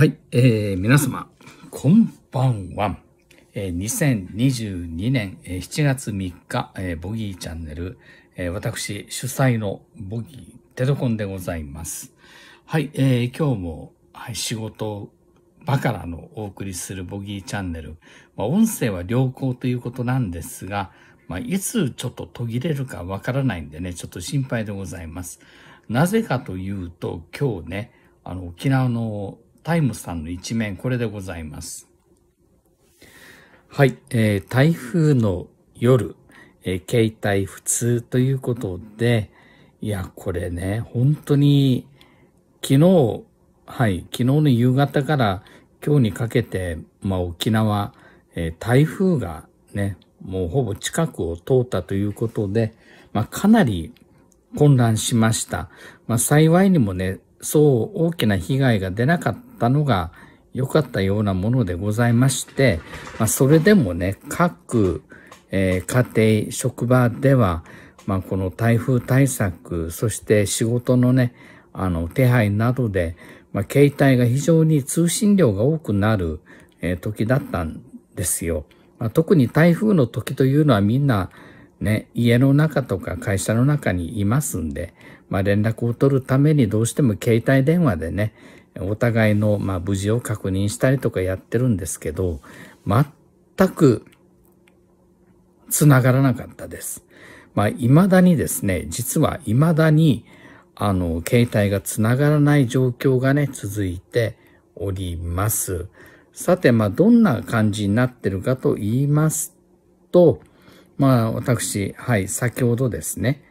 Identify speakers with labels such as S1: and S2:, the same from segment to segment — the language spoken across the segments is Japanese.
S1: はい、えー、皆様、こんばんは。えー、2022年、えー、7月3日、えー、ボギーチャンネル、えー、私主催のボギーテロコンでございます。はい、えー、今日も、はい、仕事場からのお送りするボギーチャンネル。まあ、音声は良好ということなんですが、まあ、いつちょっと途切れるかわからないんでね、ちょっと心配でございます。なぜかというと、今日ね、あの、沖縄のタイムさんの一面、これでございます。はい、えー、台風の夜、えー、携帯不通ということで、いや、これね、本当に、昨日、はい、昨日の夕方から今日にかけて、まあ、沖縄、えー、台風がね、もうほぼ近くを通ったということで、まあ、かなり混乱しました。まあ、幸いにもね、そう大きな被害が出なかっったのが良かったようなものでございまして、まあ、それでもね、各、えー、家庭、職場では、まあ、この台風対策、そして仕事のね、あの、手配などで、まあ、携帯が非常に通信量が多くなる、えー、時だったんですよ。まあ、特に台風の時というのはみんな、ね、家の中とか会社の中にいますんで、まあ、連絡を取るためにどうしても携帯電話でね、お互いの、まあ、無事を確認したりとかやってるんですけど、全く繋がらなかったです。まあ、未だにですね、実は未だに、あの、携帯が繋がらない状況がね、続いております。さて、まあ、どんな感じになってるかと言いますと、まあ、私、はい、先ほどですね、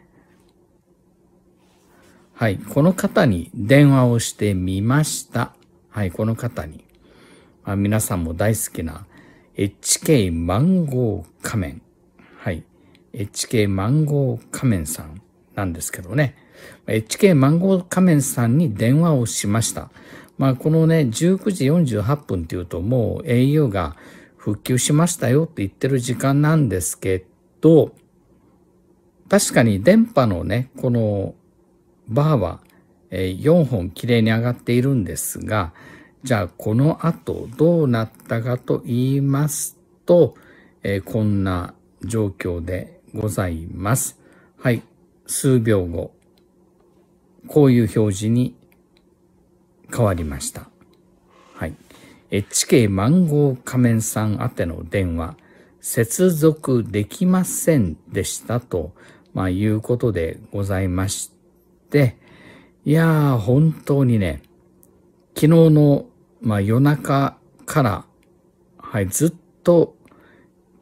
S1: はい、この方に電話をしてみました。はい、この方に。まあ、皆さんも大好きな HK マンゴー仮面。はい、HK マンゴー仮面さんなんですけどね。HK マンゴー仮面さんに電話をしました。まあ、このね、19時48分っていうともう au が復旧しましたよって言ってる時間なんですけど、確かに電波のね、このバーは4本きれいに上がっているんですが、じゃあこの後どうなったかと言いますと、えこんな状況でございます。はい。数秒後、こういう表示に変わりました。はい。HK マンゴー仮面さん宛ての電話、接続できませんでしたと、まあ、いうことでございました。、いやー、本当にね、昨日の、まあ、夜中から、はい、ずっと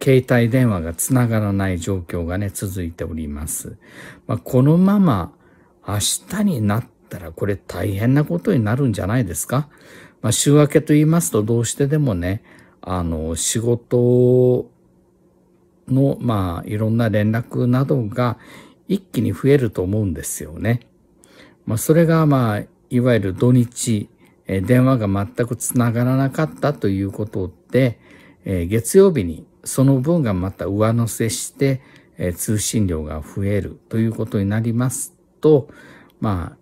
S1: 携帯電話がつながらない状況がね、続いております。まあ、このまま明日になったらこれ大変なことになるんじゃないですか。まあ、週明けと言いますとどうしてでもね、あの、仕事の、まあ、いろんな連絡などが一気に増えると思うんですよね。まあ、それがまあ、いわゆる土日、えー、電話が全くつながらなかったということで、えー、月曜日にその分がまた上乗せして、えー、通信量が増えるということになりますと、ま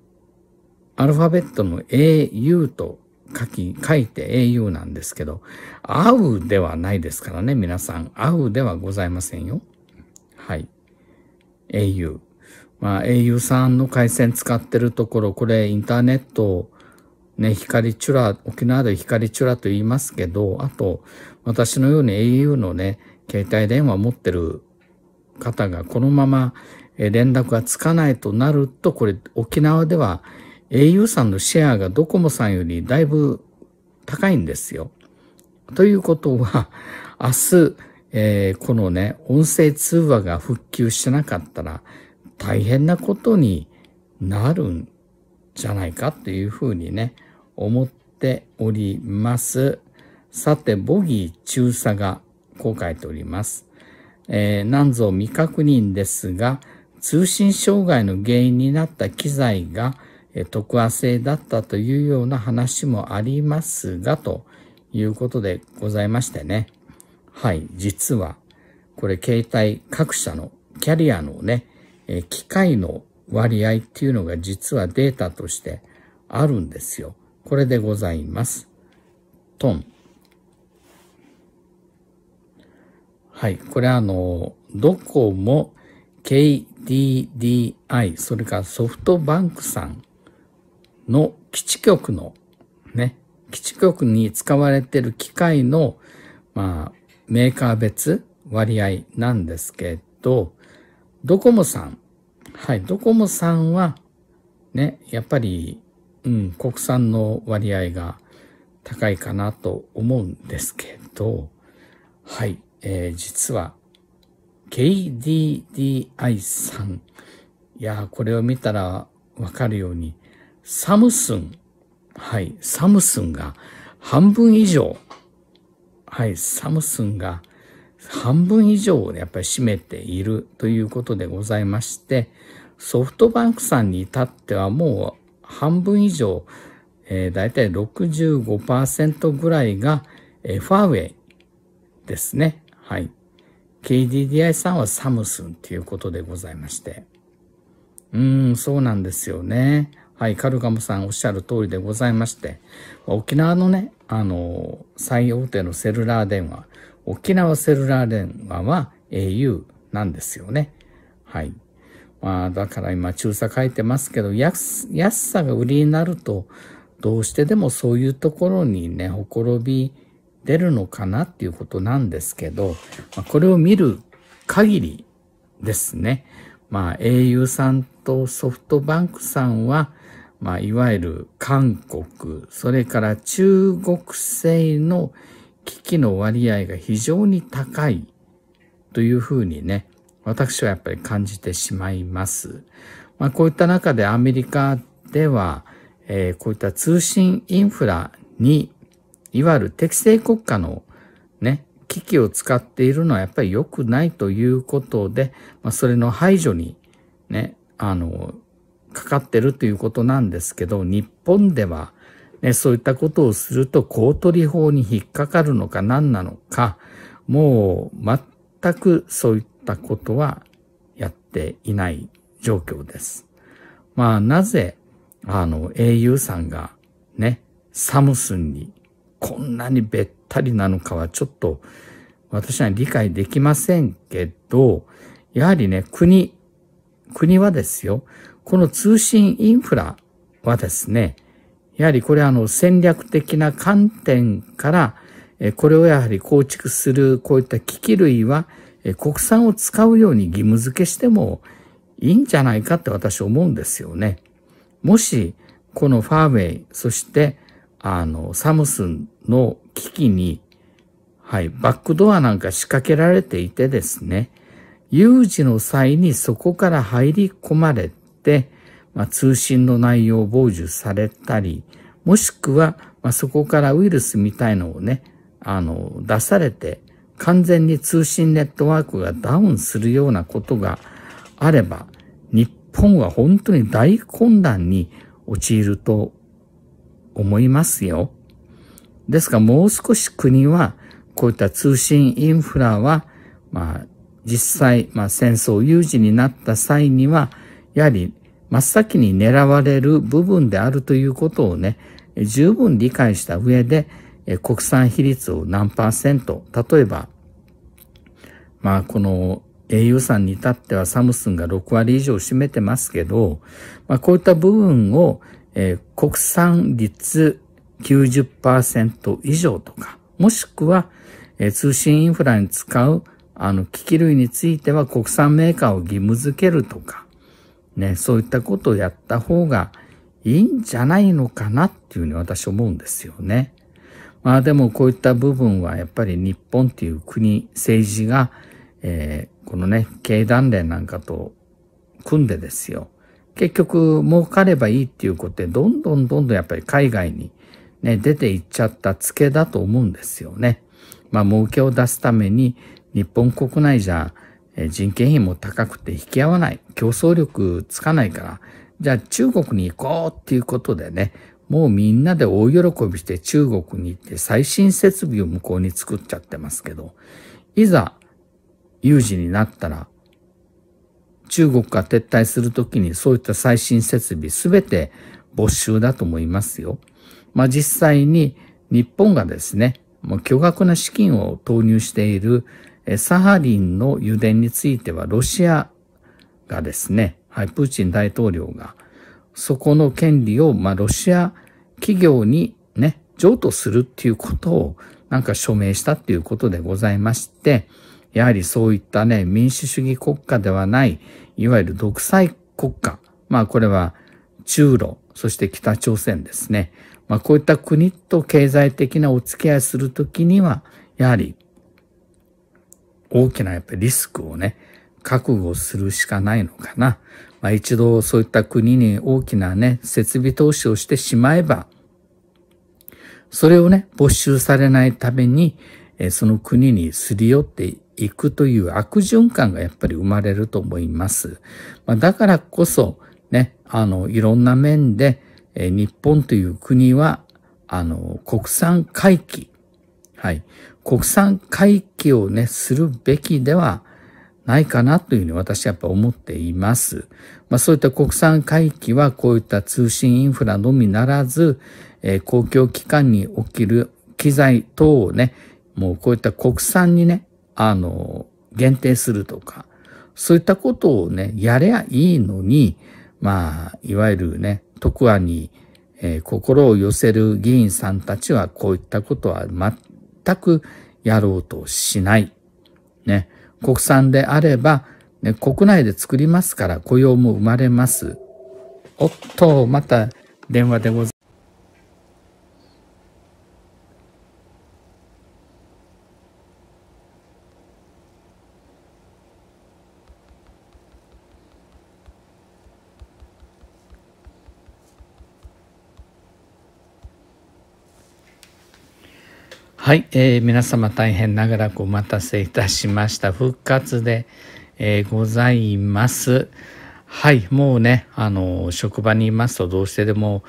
S1: あ、アルファベットの au と書き、書いて au なんですけど、合うではないですからね、皆さん。合うではございませんよ。はい。au。まあ、au さんの回線使ってるところ、これインターネット、ね、光チュラ、沖縄で光チュラと言いますけど、あと、私のように au のね、携帯電話を持ってる方がこのまま連絡がつかないとなると、これ沖縄では au さんのシェアがドコモさんよりだいぶ高いんですよ。ということは、明日、えー、このね、音声通話が復旧しなかったら、大変なことになるんじゃないかっていうふうにね、思っております。さて、ボギー中佐がこう書いております。えー、何ぞ未確認ですが、通信障害の原因になった機材が、えー、特亜性だったというような話もありますが、ということでございましてね。はい、実は、これ携帯各社のキャリアのね、え機械の割合っていうのが実はデータとしてあるんですよ。これでございます。トン。はい。これあの、どこも KDDI、それからソフトバンクさんの基地局の、ね、基地局に使われている機械の、まあ、メーカー別割合なんですけど、ドコモさん。はい、ドコモさんは、ね、やっぱり、うん、国産の割合が高いかなと思うんですけど、はい、えー、実は、KDDI さん。いやこれを見たらわかるように、サムスン。はい、サムスンが半分以上。はい、サムスンが半分以上をやっぱり占めているということでございまして、ソフトバンクさんに至ってはもう半分以上、えー、だいたい65%ぐらいが、えー、ファーウェイですね。はい。KDDI さんはサムスンということでございまして。うーん、そうなんですよね。はい、カルガムさんおっしゃる通りでございまして、沖縄のね、あの、最大手のセルラー電話、沖縄セルラー電話は au なんですよね。はい。まあ、だから今、中佐書いてますけど、安、安さが売りになると、どうしてでもそういうところにね、ほころび出るのかなっていうことなんですけど、まあ、これを見る限りですね、まあ、au さんとソフトバンクさんは、まあ、いわゆる韓国、それから中国製の危機の割合が非常に高いというふうにね、私はやっぱり感じてしまいます。まあ、こういった中でアメリカでは、えー、こういった通信インフラに、いわゆる適正国家のね、機器を使っているのはやっぱり良くないということで、まあ、それの排除にね、あの、かかってるということなんですけど、日本ではね、そういったことをすると公取法に引っかかるのか何なのか、もう全くそういったことはやっていない状況です。まあなぜ、あの、au さんがね、サムスンにこんなにべったりなのかはちょっと私は理解できませんけど、やはりね、国、国はですよ、この通信インフラはですね、やはりこれはあの戦略的な観点から、これをやはり構築するこういった機器類は国産を使うように義務付けしてもいいんじゃないかって私思うんですよね。もしこのファーウェイ、そしてあのサムスンの機器に、はい、バックドアなんか仕掛けられていてですね、有事の際にそこから入り込まれて、まあ、通信の内容を傍受されたり、もしくは、まあ、そこからウイルスみたいのをね、あの、出されて、完全に通信ネットワークがダウンするようなことがあれば、日本は本当に大混乱に陥ると思いますよ。ですからもう少し国は、こういった通信インフラは、まあ、実際、まあ、戦争有事になった際には、やはり真っ先に狙われる部分であるということをね、十分理解した上で、国産比率を何パーセント、例えば、まあこの au さんに至ってはサムスンが6割以上占めてますけど、まあこういった部分を、えー、国産率90%以上とか、もしくは、えー、通信インフラに使うあの機器類については国産メーカーを義務付けるとか、ね、そういったことをやった方がいいんじゃないのかなっていうふうに私思うんですよね。まあでもこういった部分はやっぱり日本っていう国、政治が、えー、このね、経団連なんかと組んでですよ。結局儲かればいいっていうことでどんどんどんどんやっぱり海外にね、出ていっちゃったツケだと思うんですよね。まあ儲けを出すために日本国内じゃ人件費も高くて引き合わない、競争力つかないから、じゃあ中国に行こうっていうことでね、もうみんなで大喜びして中国に行って最新設備を向こうに作っちゃってますけど、いざ有事になったら、中国が撤退するときにそういった最新設備すべて没収だと思いますよ。まあ実際に日本がですね、もう巨額な資金を投入しているサハリンの油田についてはロシアがですね、はい、プーチン大統領がそこの権利を、まあ、ロシア企業にね、譲渡するっていうことをなんか署名したっていうことでございまして、やはりそういったね、民主主義国家ではない、いわゆる独裁国家。まあこれは中ロ、そして北朝鮮ですね。まあこういった国と経済的なお付き合いするときには、やはり大きなやっぱりリスクをね、覚悟するしかないのかな。まあ、一度そういった国に大きなね、設備投資をしてしまえば、それをね、没収されないために、えその国にすり寄っていくという悪循環がやっぱり生まれると思います。まあ、だからこそ、ね、あの、いろんな面で、え日本という国は、あの、国産回帰、はい。国産回帰をね、するべきではないかなというふうに私はやっぱ思っています。まあそういった国産回帰はこういった通信インフラのみならず、えー、公共機関に起きる機材等をね、もうこういった国産にね、あの、限定するとか、そういったことをね、やりゃいいのに、まあ、いわゆるね、特案に、えー、心を寄せる議員さんたちはこういったことは、ま、全くやろうとしない。ね。国産であれば、ね、国内で作りますから雇用も生まれます。おっと、また電話でございます。はい、えー、皆様大変長らくお待たせいたしました復活で、えー、ございますはいもうねあの職場にいますとどうしてでも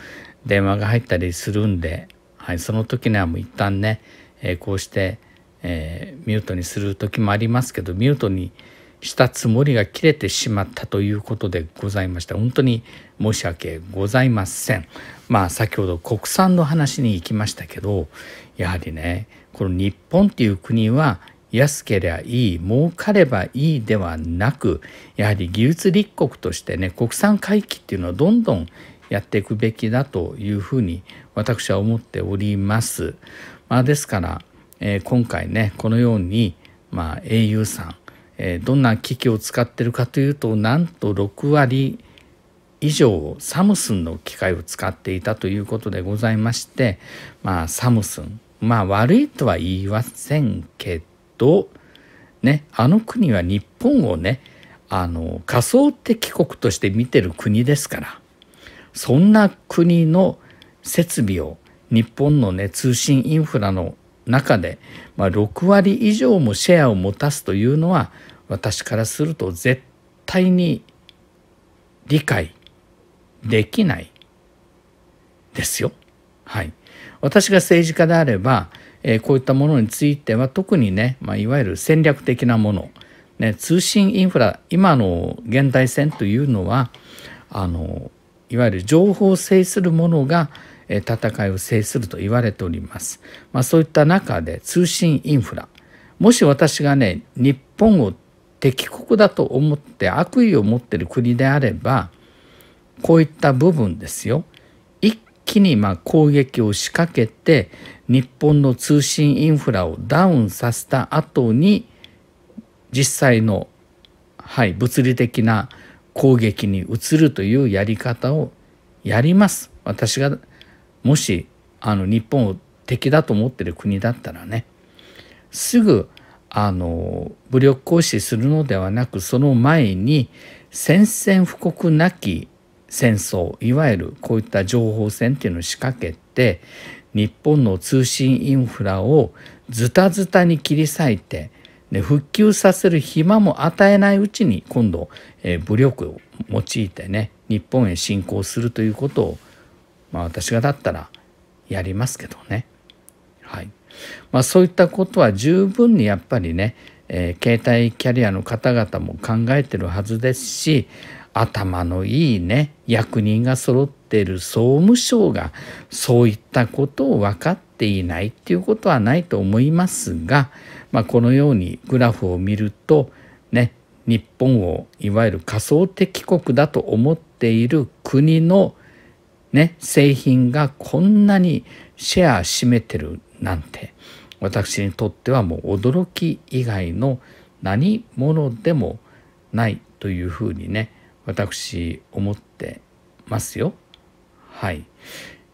S1: 電話が入ったりするんで、はい、その時にはもう一旦ね、えー、こうして、えー、ミュートにする時もありますけどミュートにしたつもりが切れてしまったということでございました本当に申し訳ございませんまあ先ほど国産の話に行きましたけどやはりねこの日本っていう国は安ければいい儲かればいいではなくやはり技術立国としてね国産回帰っていうのはどんどんやっていくべきだというふうに私は思っております。まあ、ですから、えー、今回ねこのように、まあ、au さんえどんな機器を使ってるかというとなんと6割以上サムスンの機械を使っていたということでございましてまあサムスンまあ悪いとは言いませんけどねあの国は日本をねあの仮想敵国として見てる国ですからそんな国の設備を日本のね通信インフラの中で、まあ、6割以上もシェアを持たすというのは私からすると絶対に理解できないですよ。はい、私が政治家であれば、えー、こういったものについては特にね、まあ、いわゆる戦略的なもの、ね、通信インフラ今の現代戦というのはあのいわゆる情報を制するものが戦いを制すると言われております。まあ、そういった中で通信インフラもし私がね日本を敵国だと思って悪意を持ってる国であればこういった部分ですよ一気にま攻撃を仕掛けて日本の通信インフラをダウンさせた後に実際の、はい、物理的な攻撃に移るというやり方をやります。私がもしあの日本を敵だと思ってる国だったらねすぐあの武力行使するのではなくその前に宣戦布告なき戦争いわゆるこういった情報戦っていうのを仕掛けて日本の通信インフラをズタズタに切り裂いてで復旧させる暇も与えないうちに今度、えー、武力を用いてね日本へ侵攻するということをまあ私がだったらやりますけどね。はい。まあそういったことは十分にやっぱりね、えー、携帯キャリアの方々も考えてるはずですし、頭のいいね、役人が揃っている総務省がそういったことを分かっていないっていうことはないと思いますが、まあこのようにグラフを見ると、ね、日本をいわゆる仮想敵国だと思っている国のね、製品がこんなにシェア占めてるなんて私にとってはもう驚き以外の何者でもないというふうにね私思ってますよ。はい、い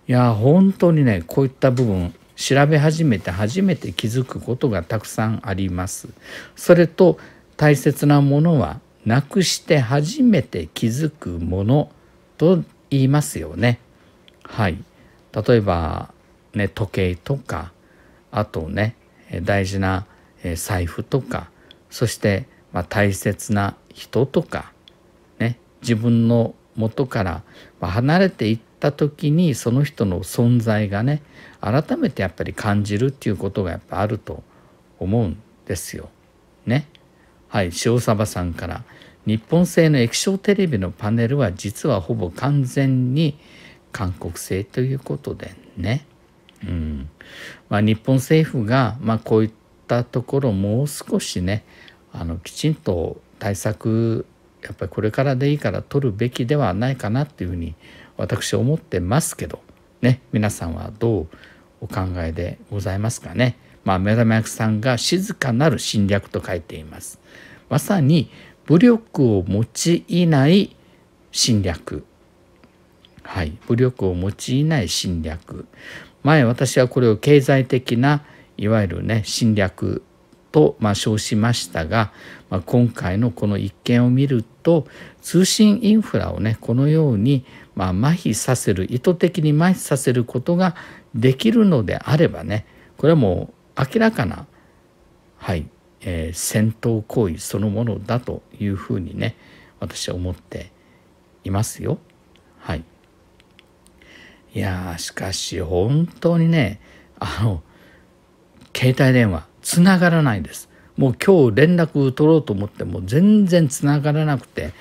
S1: や本当にねこういった部分調べ始めて初めて気づくことがたくさんあります。それと大切なものはなくして初めて気づくものと言いますよね。はい、例えば、ね、時計とかあとね大事な財布とかそして、まあ、大切な人とか、ね、自分の元から離れていった時にその人の存在がね改めてやっぱり感じるっていうことがやっぱあると思うんですよ。ね。はい塩サバさんから「日本製の液晶テレビのパネルは実はほぼ完全に、韓国製ということでね、うんまあ、日本政府が、まあ、こういったところもう少しねあのきちんと対策やっぱりこれからでいいから取るべきではないかなっていうふうに私思ってますけどね皆さんはどうお考えでございますかね。まあ、目玉焼きさんが静かなる侵略と書いています。まさに武力を用いない侵略はい、武力を用いない侵略前私はこれを経済的ないわゆるね侵略とまあ称しましたが、まあ、今回のこの一件を見ると通信インフラをねこのようにまあ麻痺させる意図的に麻痺させることができるのであればねこれはもう明らかな、はいえー、戦闘行為そのものだというふうにね私は思っていますよ。はいいやしかし本当にねあの携帯電話つながらないですもう今日連絡取ろうと思っても全然つながらなくて、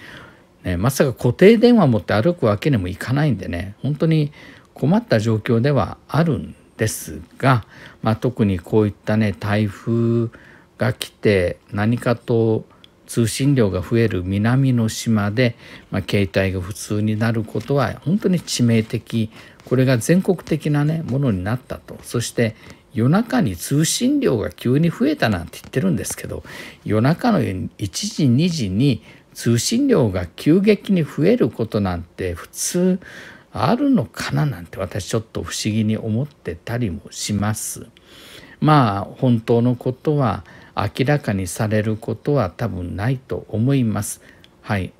S1: ね、まさか固定電話持って歩くわけにもいかないんでね本当に困った状況ではあるんですが、まあ、特にこういったね台風が来て何かと通信量が増える南の島で、まあ、携帯が普通になることは本当に致命的これが全国的な、ね、ものになったとそして夜中に通信量が急に増えたなんて言ってるんですけど夜中の1時2時に通信量が急激に増えることなんて普通あるのかななんて私ちょっと不思議に思ってたりもします。まあ本当のことは明らかにされることは多分ないと思います。はい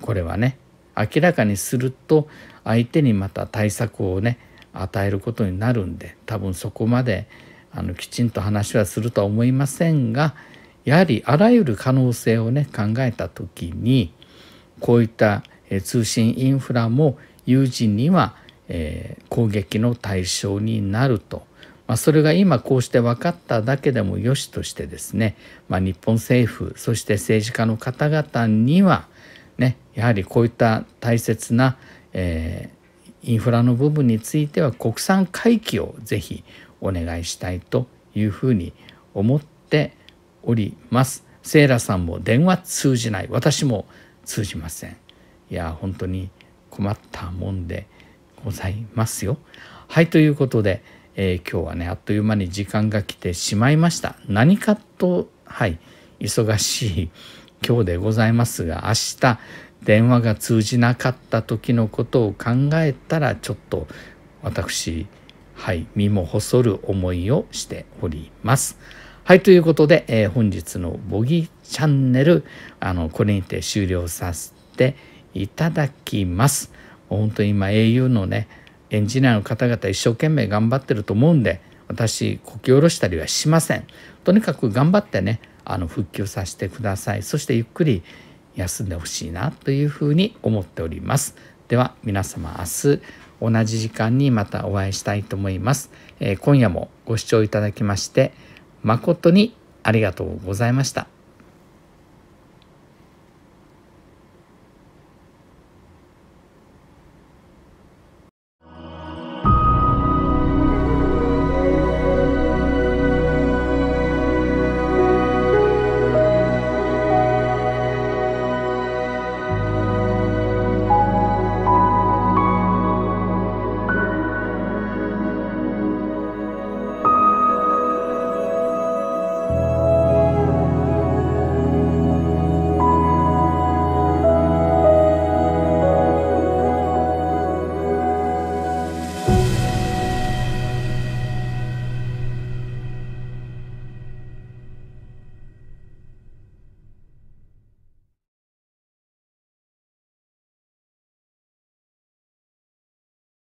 S1: これはね明らかにすると相手にまた対策をね与えることになるんで多分そこまであのきちんと話はするとは思いませんがやはりあらゆる可能性をね考えた時にこういった通信インフラも有事には、え攻撃の対象になると、まあ、それが今こうして分かっただけでもよしとしてですね、まあ、日本政府そして政治家の方々にはねやはりこういった大切なえー、インフラの部分については国産回帰をぜひお願いしたいというふうに思っております。セイラさんも電話通じない私も通じません。いや本当に困ったもんでございますよ。はいということで、えー、今日はねあっという間に時間が来てしまいました。何かとはい忙しい今日でございますが明日、電話が通じなかった時のことを考えたらちょっと私はい身も細る思いをしております。はいということで、えー、本日の「ボギーチャンネル」あのこれにて終了させていただきます。本当に今 au のねエンジニアの方々一生懸命頑張ってると思うんで私こき下ろしたりはしません。とにかく頑張ってねあの復旧させてください。そしてゆっくり休んでほしいなというふうに思っております。では皆様明日同じ時間にまたお会いしたいと思います。えー、今夜もご視聴いただきまして誠にありがとうございました。